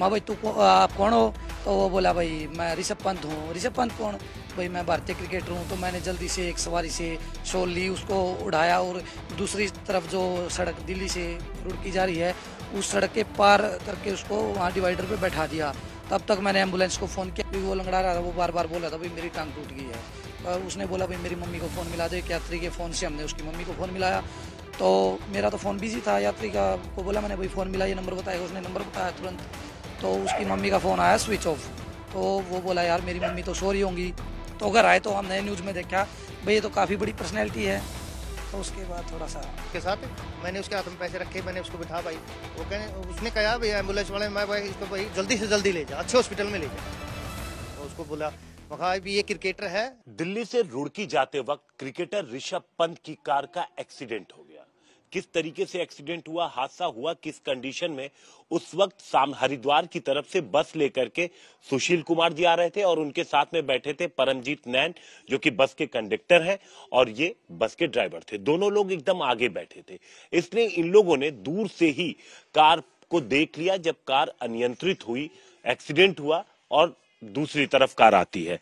मैं भाई तू आप कौन हो तो वो बोला भाई मैं ऋषभ पंत हूँ ऋषभ पंत कौन भाई मैं भारतीय क्रिकेटर हूँ तो मैंने जल्दी से एक सवारी से शोल ली उसको उड़ाया और दूसरी तरफ जो सड़क दिल्ली से रुड़की जा रही है उस सड़क के पार करके उसको वहाँ डिवाइडर पर बैठा दिया तब तक मैंने एम्बुलेंस को फ़ोन किया वो लंगड़ा रहा था वो बार बार बोला था भाई मेरी टांग टूट गई है और तो उसने बोला भाई मेरी मम्मी को फ़ोन मिला दो एक यात्री के फ़ोन से हमने उसकी मम्मी को फ़ोन मिलाया तो मेरा तो फ़ोन बिजी था यात्री का को बोला मैंने भाई फ़ोन मिला ये नंबर बताया उसने नंबर बताया तुरंत तो उसकी मम्मी का फ़ोन आया स्विच ऑफ तो वो बोला यार मेरी मम्मी तो सो रही होंगी तो अगर आए तो हमने न्यूज़ में देखा भाई ये तो काफ़ी बड़ी पर्सनैलिटी है तो उसके बाद थोड़ा सा उसके साथ मैंने उसके हाथ में पैसे रखे मैंने उसको बिठा भाई वो कहने उसने कहा भाई एम्बुलेंस वाले मैं भाई इसको भाई जल्दी से जल्दी ले जा अच्छे हॉस्पिटल में ले जा तो उसको बोला भी ये क्रिकेटर है दिल्ली से रुड़की जाते वक्त क्रिकेटर ऋषभ पंत की कार का एक्सीडेंट हो गया किस तरीके से एक्सीडेंट हुआ हादसा हुआ किस कंडीशन में उस वक्त साम हरिद्वार की तरफ से बस लेकर के सुशील कुमार जी आ रहे थे और उनके साथ में बैठे थे परमजीत नैन जो कि बस के कंडक्टर हैं और ये बस के ड्राइवर थे दोनों लोग एकदम आगे बैठे थे इसलिए इन लोगों ने दूर से ही कार को देख लिया जब कार अनियंत्रित हुई एक्सीडेंट हुआ और दूसरी तरफ कार आती है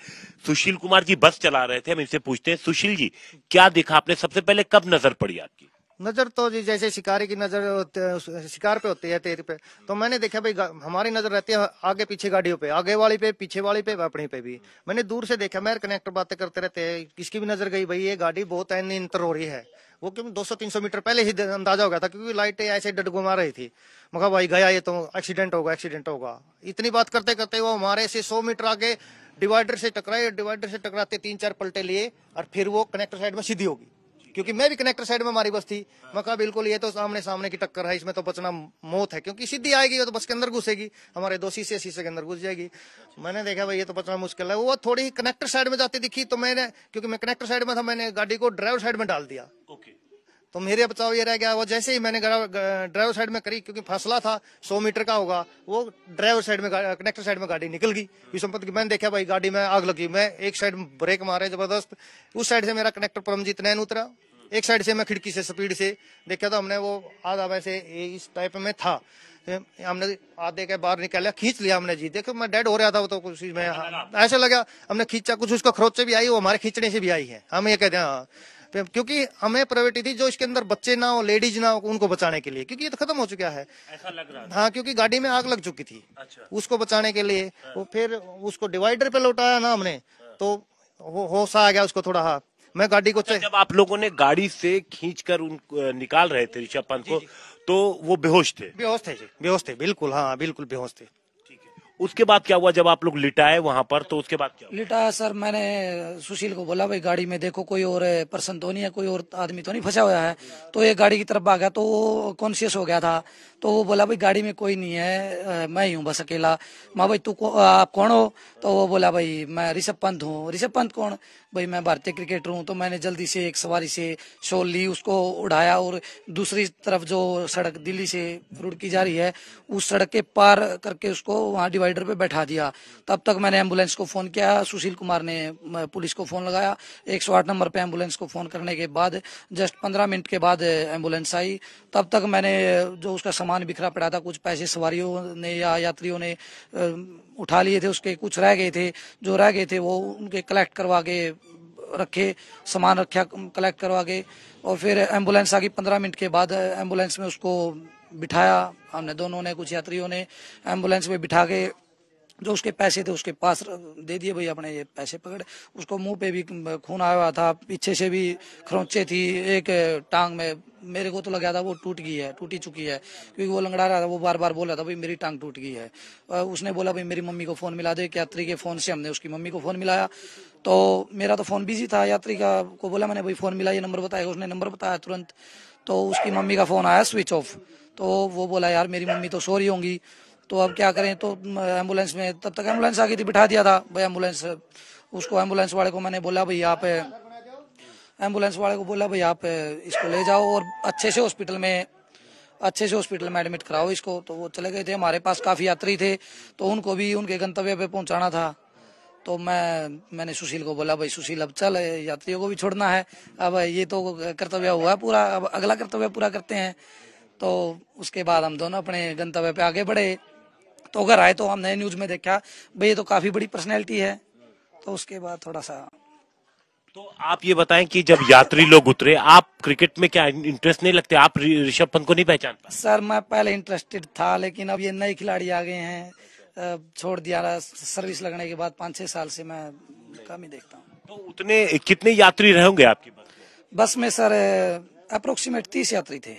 सुशील कुमार जी बस चला रहे थे हम इनसे पूछते हैं सुशील जी क्या देखा आपने सबसे पहले कब नजर पड़ी आपकी नजर तो जी जैसे शिकारी की नजर शिकार पे होती है तेर पे तो मैंने देखा भाई हमारी नजर रहती है आगे पीछे गाड़ियों पे आगे वाली पे पीछे वाली पे अपनी पे भी मैंने दूर से देखा मैं कनेक्टर बातें करते रहते हैं किसकी भी नजर गई भाई ये गाड़ी बहुत अंतर हो रही है वो क्यों 200-300 मीटर पहले ही अंदाजा हो गया था क्योंकि लाइटें ऐसे डट घुमा रही थी मगर भाई गया ये तो एक्सीडेंट होगा एक्सीडेंट होगा इतनी बात करते करते वो हमारे से सौ मीटर आगे डिवाइडर से टकराए डिवाइडर से टकराते तीन चार पलटे लिए और फिर वो कनेक्टर साइड में सीधी होगी क्योंकि मैं भी कनेक्टर साइड में हमारी बस थी मैं कहा बिल्कुल ये तो सामने सामने की टक्कर है इसमें तो बचना मौत है क्योंकि सीधी आएगी तो बस के अंदर घुसेगी हमारे दो शीशे शीशे के अंदर घुस जाएगी मैंने देखा भाई ये तो बचना मुश्किल है वो थोड़ी कनेक्टर साइड में जाती दिखी तो मैंने क्योंकि मैं कनेक्टर साइड में था मैंने गाड़ी को ड्राइवर साइड में डाल दिया तो मेरे बचाव ये रह गया वो जैसे ही मैंने ड्राइवर साइड में करी क्योंकि फसला था सौ मीटर का होगा वो ड्राइवर साइड में कनेक्टर साइड में गाड़ी निकल गई विषमपत की मैंने देखा भाई गाड़ी में आग लगी मैं एक साइड ब्रेक मारे जबरदस्त उस साइड से मेरा कनेक्टर परमजीत नैन उतरा एक साइड से मैं खिड़की से स्पीड से देखा तो हमने वो आधा वैसे इस टाइप में था हमने आधे के बाहर निकाला खींच लिया हमने जी देखो मैं डेड हो रहा था वो तो कुछ में ऐसा लगा हमने खींचा कुछ उसका खरोचे भी आई वो हमारे खींचने से भी आई है हम ये कहते हैं हाँ। क्योंकि हमें प्रायोरिटी थी जो इसके अंदर बच्चे ना हो लेडीज ना हो उनको बचाने के लिए क्योंकि ये तो खत्म हो चुका है ऐसा लग रहा हाँ क्योंकि गाड़ी में आग लग चुकी थी अच्छा। उसको बचाने के लिए हाँ। वो फिर उसको डिवाइडर पे लौटाया ना हमने हाँ। तो वो होश आ गया उसको थोड़ा हाँ मैं गाड़ी को अच्छा, जब आप लोगों ने गाड़ी से खींच कर उन निकाल रहे थे ऋषभ पंत को तो वो बेहोश थे बेहोश थे बेहोश थे बिल्कुल हाँ बिल्कुल बेहोश थे उसके बाद क्या हुआ जब आप लोग लिटाए वहां पर तो उसके बाद क्या लिटाया सर मैंने सुशील को बोला भाई गाड़ी में देखो कोई और पर्सन तो नहीं है कोई और आदमी तो नहीं फंसा हुआ है तो ये गाड़ी की तरफ आ गया तो वो कॉन्शियस हो गया था तो वो बोला भाई गाड़ी में कोई नहीं है मैं ही हूँ बस अकेला माँ भाई तू आप कौन हो तो वो बोला भाई मैं ऋषभ पंत हूँ ऋषभ पंत कौन भाई मैं भारतीय क्रिकेटर हूँ तो मैंने जल्दी से एक सवारी से शोल ली उसको उड़ाया और दूसरी तरफ जो सड़क दिल्ली से रुड़की जा रही है उस सड़क के पार करके उसको वहाँ डिवाइड डिवाइडर पे बैठा दिया तब तक मैंने एम्बुलेंस को फोन किया सुशील कुमार ने पुलिस को फोन लगाया एक नंबर पे एम्बुलेंस को फोन करने के बाद जस्ट पंद्रह मिनट के बाद एम्बुलेंस आई तब तक मैंने जो उसका सामान बिखरा पड़ा था कुछ पैसे सवारियों ने या यात्रियों ने उठा लिए थे उसके कुछ रह गए थे जो रह गए थे वो उनके कलेक्ट करवा के रखे सामान रखा कलेक्ट करवा के और फिर एम्बुलेंस आ गई पंद्रह मिनट के बाद एम्बुलेंस में उसको बिठाया हमने दोनों ने कुछ यात्रियों ने एम्बुलेंस में बिठा के जो उसके पैसे थे उसके पास दे दिए भाई अपने ये पैसे पकड़ उसको मुंह पे भी खून आया हुआ था पीछे से भी खरोंचे थी एक टांग में मेरे को तो लगा था वो टूट गई है टूटी चुकी है क्योंकि वो लंगड़ा रहा था वो बार बार बोल रहा था भाई मेरी टांग टूट गई है उसने बोला भाई मेरी मम्मी को फ़ोन मिला दे यात्री के फ़ोन से हमने उसकी मम्मी को फ़ोन मिलाया तो मेरा तो फ़ोन बिजी था यात्री का को बोला मैंने भाई फ़ोन मिला ये नंबर बताया उसने नंबर बताया तुरंत तो उसकी मम्मी का फ़ोन आया स्विच ऑफ तो वो बोला यार मेरी मम्मी तो सो रही होंगी तो अब क्या करें तो एम्बुलेंस में तब तक एम्बुलेंस आ गई थी बिठा दिया था भाई एम्बुलेंस उसको एम्बुलेंस वाले को मैंने बोला भाई आप एम्बुलेंस वाले को बोला भाई आप इसको ले जाओ और अच्छे से हॉस्पिटल में अच्छे से हॉस्पिटल में एडमिट कराओ इसको तो वो चले गए थे हमारे पास काफ़ी यात्री थे तो उनको भी उनके गंतव्य पे पहुंचाना था तो मैं मैंने सुशील को बोला भाई सुशील अब चल यात्रियों को भी छोड़ना है अब ये तो कर्तव्य हुआ पूरा अब अगला कर्तव्य पूरा करते हैं तो उसके बाद हम दोनों अपने गंतव्य पे आगे बढ़े तो अगर आए तो हम नए न्यूज में देखा भाई ये तो काफी बड़ी पर्सनैलिटी है तो उसके बाद थोड़ा सा तो आप ये बताएं कि जब यात्री लोग उतरे आप क्रिकेट में क्या इंटरेस्ट नहीं लगते आप ऋषभ पंत को नहीं पहचान सर मैं पहले इंटरेस्टेड था लेकिन अब ये नए खिलाड़ी आ गए हैं छोड़ दिया सर्विस लगने के बाद पाँच छह साल से मैं कम ही देखता हूँ तो उतने कितने यात्री रहेंगे आपकी बस बस में सर अप्रोक्सीमेट तीस यात्री थे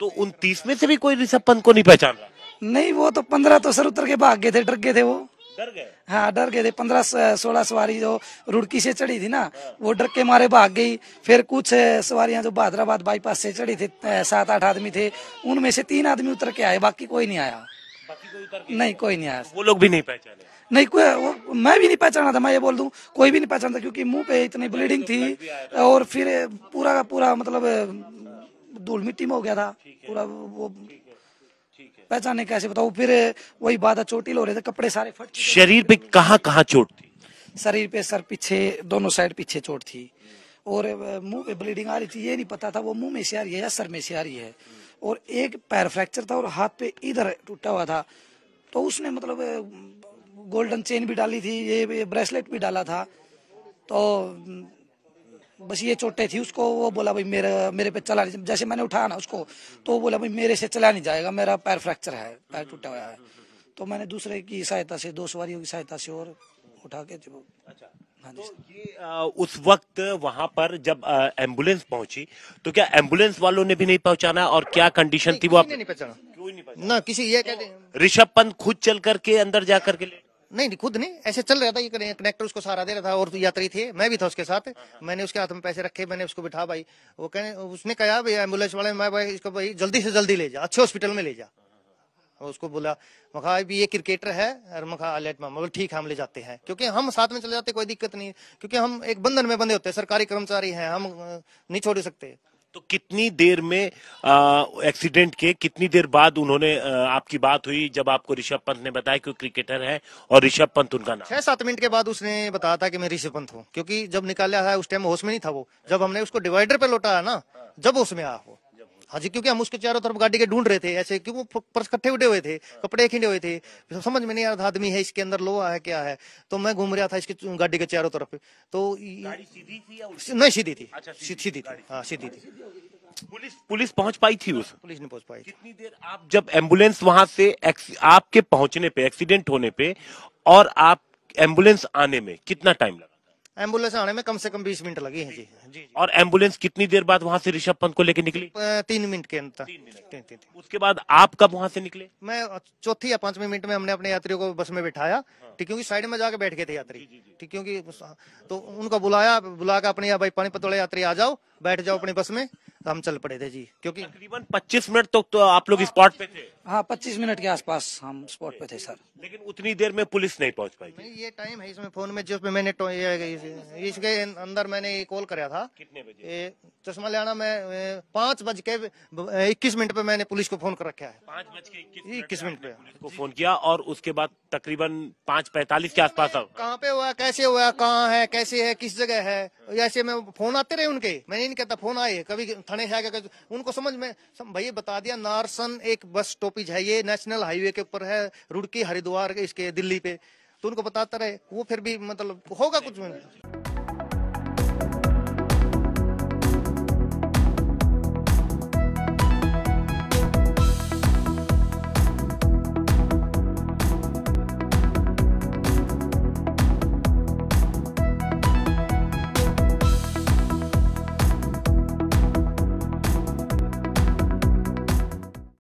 तो उन तीस में से भी कोई ऋषभ पंत को नहीं पहचान रहा नहीं वो तो पंद्रह तो सर उतर के भाग गए थे डर गए थे वो डर गए हाँ डर गए थे पंद्रह सोलह सवारी जो रुड़की से चढ़ी थी ना हाँ। वो डर के मारे भाग गई फिर कुछ सवारियां जो भादराबाद बाईपास से चढ़ी थी सात आठ आदमी थे उनमें से तीन आदमी उतर के आए बाकी कोई नहीं आया नहीं कोई नहीं आया वो लोग भी नहीं पहचाने नहीं कोई वो, मैं भी नहीं पहचाना था मैं ये बोल दूं कोई भी नहीं पहचानता क्योंकि मुंह पे इतनी ब्लीडिंग तो थी और फिर पूरा का पूरा मतलब धूल मिट्टी में हो गया था पूरा वो पहचाने कैसे बताऊ फिर वही बाधा चोटिल हो रहे थे कपड़े सारे फट शरीर पे कहाँ कहाँ चोट थी शरीर पे सर पीछे दोनों साइड पीछे चोट थी और मुंह पे ब्लीडिंग आ रही थी ये नहीं पता था वो मुंह में से आ रही है या सर में से आ रही है और एक पैर फ्रैक्चर था और हाथ पे इधर टूटा हुआ था तो उसने मतलब गोल्डन चेन भी डाली थी ये ब्रेसलेट भी डाला था तो बस ये चोटे थी उसको वो बोला भाई मेरे मेरे पे चला नहीं जैसे मैंने उठाया ना उसको तो वो बोला भाई मेरे से चला नहीं जाएगा मेरा पैर फ्रैक्चर है पैर टूटा हुआ है तो मैंने दूसरे की सहायता से दो सवारियों की सहायता से और उठा के जब अच्छा हाँ तो ये आ, उस वक्त वहाँ पर जब एम्बुलेंस पहुंची तो क्या एम्बुलेंस वालों ने भी नहीं पहुंचाना और क्या कंडीशन थी वो आप नहीं ना किसी ये कहते ऋषभ पंत खुद चल करके अंदर जा करके ले नहीं नहीं खुद नहीं ऐसे चल रहा था ये कनेक्टर उसको सहारा दे रहा था और तो यात्री थे मैं भी था उसके साथ मैंने उसके हाथ में पैसे रखे मैंने उसको बिठा भाई वो कहने उसने कहा भाई एम्बुलेंस वाले मैं भाई इसको भाई जल्दी से जल्दी ले जा अच्छे हॉस्पिटल में ले जा उसको बोला मखा भी ये क्रिकेटर है और मखा अलर्ट मामा बोले ठीक है हम ले जाते हैं क्योंकि हम साथ में चले जाते कोई दिक्कत नहीं क्योंकि हम एक बंधन में बंधे होते हैं सरकारी कर्मचारी हैं हम नहीं छोड़ सकते तो कितनी देर में एक्सीडेंट के कितनी देर बाद उन्होंने आ, आपकी बात हुई जब आपको ऋषभ पंत ने बताया कि क्रिकेटर है और ऋषभ पंत उनका नाम छह सात मिनट के बाद उसने बताया था कि मैं ऋषभ पंत हूँ क्योंकि जब निकाला था उस टाइम होश में नहीं था वो जब हमने उसको डिवाइडर पे लौटाया ना जब उसमें आया वो हाँ जी क्योंकि हम उसके चारों तरफ गाड़ी के ढूंढ रहे थे ऐसे क्यों पर्स कट्ठे उठे हुए थे कपड़े खींचे हुए थे समझ में नहीं आ रहा आदमी है इसके अंदर लोहा है क्या है तो मैं घूम रहा था इसके गाड़ी के चारों तरफ तो सीधी थी नहीं सीधी थी अच्छा, सीधी थी हाँ सीधी थी पुलिस पुलिस पहुंच पाई थी उस पुलिस ने पहुंच पाई कितनी देर आप जब एम्बुलेंस वहां से आपके पहुंचने पे एक्सीडेंट होने पे और आप एम्बुलेंस आने में कितना टाइम लगा एम्बुलेंस आने में कम से कम बीस मिनट लगी है जी और एम्बुलेंस कितनी देर बाद वहाँ से ऋषभ पंत को लेकर निकली तीन मिनट के अंदर उसके बाद आप कब वहाँ से निकले मैं चौथी या पांचवी मिनट में हमने अपने यात्रियों को बस में बिठाया हाँ। ठीक क्योंकि साइड में जाके बैठ गए थे यात्री ठीक क्योंकि तो उनको बुलाया बुला के अपने भाई पानी वाले यात्री आ जाओ बैठ जाओ अपनी बस में तो हम चल पड़े थे जी क्योंकि तकरीबन 25 मिनट तक तो आप लोग स्पॉट पे थे हाँ 25 मिनट के आसपास हम स्पॉट पे थे सर लेकिन उतनी देर में पुलिस नहीं पहुंच पाई नहीं ये टाइम है इसमें फोन में जो मैंने इसके अंदर मैंने कॉल कराया था कितने बजे चश्मा लेना में पाँच बज के इक्कीस मिनट पे मैंने पुलिस को फोन कर रखा है पाँच बज के इक्कीस मिनट पे को फोन किया और उसके बाद तकरीबन पाँच पैतालीस के आसपास कहाँ पे हुआ कैसे हुआ कहाँ है कैसे है किस जगह है ऐसे में फोन आते रहे उनके मैंने नहीं कहता फोन आए कभी खड़े हैं क्या उनको समझ में सम भैया बता दिया नारसन एक बस स्टॉपेज है ये नेशनल हाईवे के ऊपर है रुड़की हरिद्वार इसके दिल्ली पे तो उनको बताता रहे वो फिर भी मतलब होगा कुछ